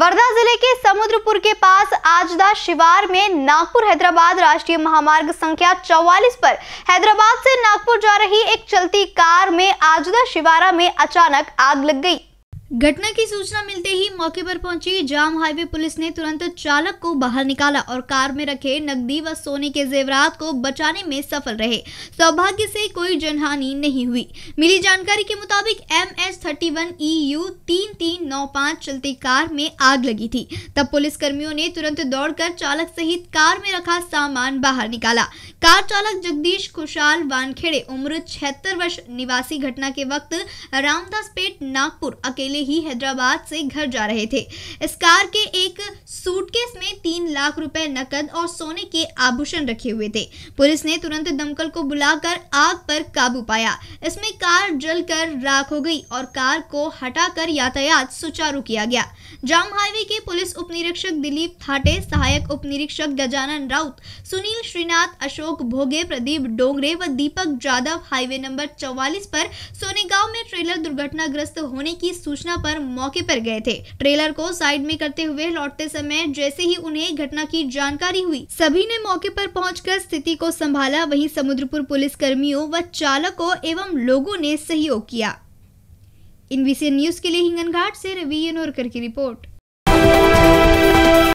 वर्धा जिले के समुद्रपुर के पास आजदा शिवार में नागपुर हैदराबाद राष्ट्रीय महामार्ग संख्या 44 पर हैदराबाद से नागपुर जा रही एक चलती कार में आजदा शिवारा में अचानक आग लग गई घटना की सूचना मिलते ही मौके पर पहुंची जाम हाईवे पुलिस ने तुरंत चालक को बाहर निकाला और कार में रखे नकदी व सोने के जेवरात को बचाने में सफल रहे सौभाग्य से कोई जनहानि नहीं हुई मिली जानकारी के मुताबिक M S thirty one E U तीन तीन नौ पाँच चलती कार में आग लगी थी तब पुलिस कर्मियों ने तुरंत दौड़कर चालक सहित कार में रखा सामान बाहर निकाला कार चालक जगदीश खुशाल वानखेड़े उम्र छिहत्तर वर्ष निवासी घटना के वक्त रामदास पेट नागपुर अकेले ही हैदराबाद से घर जा रहे थे इस कार के एक सूट तीन लाख रुपए नकद और सोने के आभूषण रखे हुए थे पुलिस ने तुरंत दमकल को बुलाकर आग पर काबू पाया इसमें कार जलकर राख हो गई और कार को हटाकर यातायात सुचारू किया गया जाम हाईवे के पुलिस उप निरीक्षक दिलीप थाटे सहायक उप निरीक्षक गजानन राउत सुनील श्रीनाथ अशोक भोगे प्रदीप डोंगरे व दीपक जाधव हाईवे नंबर चौवालीस पर सोनेगांव में ट्रेलर दुर्घटनाग्रस्त होने की सूचना पर मौके पर गए थे ट्रेलर को साइड में करते हुए लौटते समय जैसे ही उन्हें उन्हें घटना की जानकारी हुई सभी ने मौके पर पहुंचकर स्थिति को संभाला वहीं समुद्रपुर पुलिस कर्मियों व चालकों एवं लोगों ने सहयोग किया इन न्यूज के लिए हिंगन घाट ऐसी रवि की रिपोर्ट